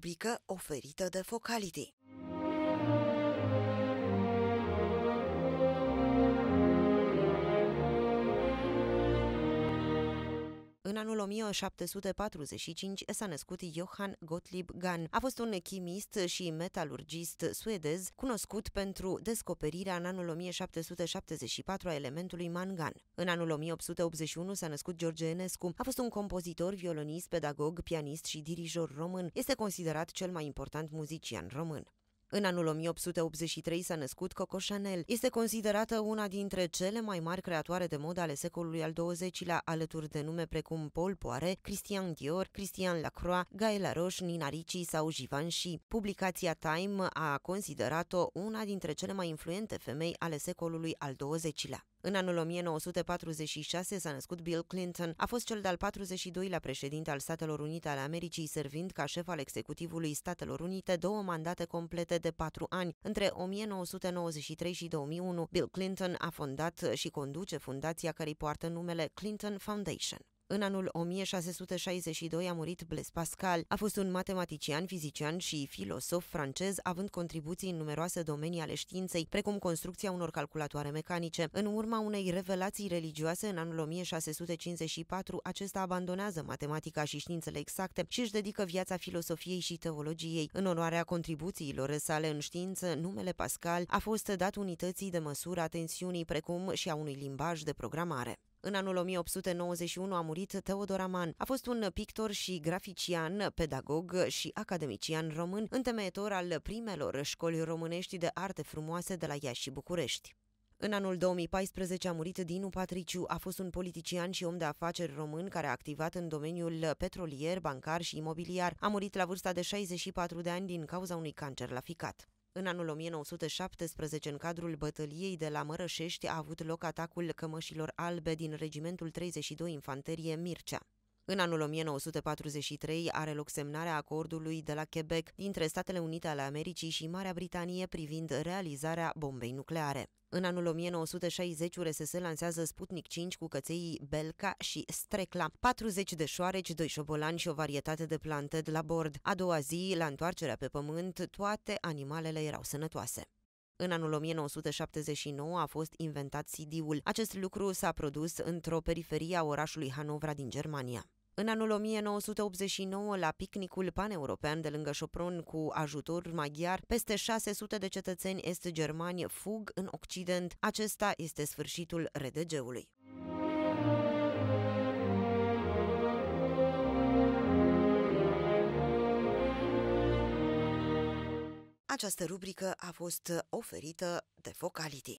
rubrică oferită de Focality. anul 1745 s-a născut Johann Gottlieb Gahn. A fost un chimist și metalurgist suedez, cunoscut pentru descoperirea în anul 1774 a elementului mangan. În anul 1881 s-a născut George Enescu. A fost un compozitor, violonist, pedagog, pianist și dirijor român. Este considerat cel mai important muzician român. În anul 1883 s-a născut Coco Chanel. Este considerată una dintre cele mai mari creatoare de modă ale secolului al XX-lea, alături de nume precum Paul Poiret, Christian Dior, Christian Lacroix, Gaël Roche, Nina Ricci sau Givenchy. Publicația Time a considerat-o una dintre cele mai influente femei ale secolului al XX-lea. În anul 1946 s-a născut Bill Clinton, a fost cel de-al 42-lea președinte al Statelor Unite ale Americii, servind ca șef al executivului Statelor Unite două mandate complete de patru ani. Între 1993 și 2001, Bill Clinton a fondat și conduce fundația care îi poartă numele Clinton Foundation. În anul 1662 a murit Blaise Pascal. A fost un matematician, fizician și filosof francez, având contribuții în numeroase domenii ale științei, precum construcția unor calculatoare mecanice. În urma unei revelații religioase în anul 1654, acesta abandonează matematica și științele exacte și își dedică viața filosofiei și teologiei. În onoarea contribuțiilor sale în știință, numele Pascal a fost dat unității de măsură a tensiunii, precum și a unui limbaj de programare. În anul 1891 a murit Teodor Aman. A fost un pictor și grafician, pedagog și academician român, întemeietor al primelor școli românești de arte frumoase de la Iași și București. În anul 2014 a murit Dinu Patriciu, a fost un politician și om de afaceri român care a activat în domeniul petrolier, bancar și imobiliar. A murit la vârsta de 64 de ani din cauza unui cancer la ficat. În anul 1917, în cadrul bătăliei de la Mărășești, a avut loc atacul cămășilor albe din Regimentul 32 Infanterie Mircea. În anul 1943 are loc semnarea acordului de la Quebec dintre Statele Unite ale Americii și Marea Britanie privind realizarea bombei nucleare. În anul 1960, URSS lansează Sputnik 5 cu căței Belka și Strecla, 40 de șoareci, doi șobolani și o varietate de plante de la bord. A doua zi, la întoarcerea pe pământ, toate animalele erau sănătoase. În anul 1979 a fost inventat CD-ul. Acest lucru s-a produs într-o periferie a orașului Hanovra din Germania. În anul 1989, la picnicul paneuropean de lângă Șopron cu ajutor maghiar, peste 600 de cetățeni est-germani fug în Occident. Acesta este sfârșitul RDG-ului. Această rubrică a fost oferită de Focality.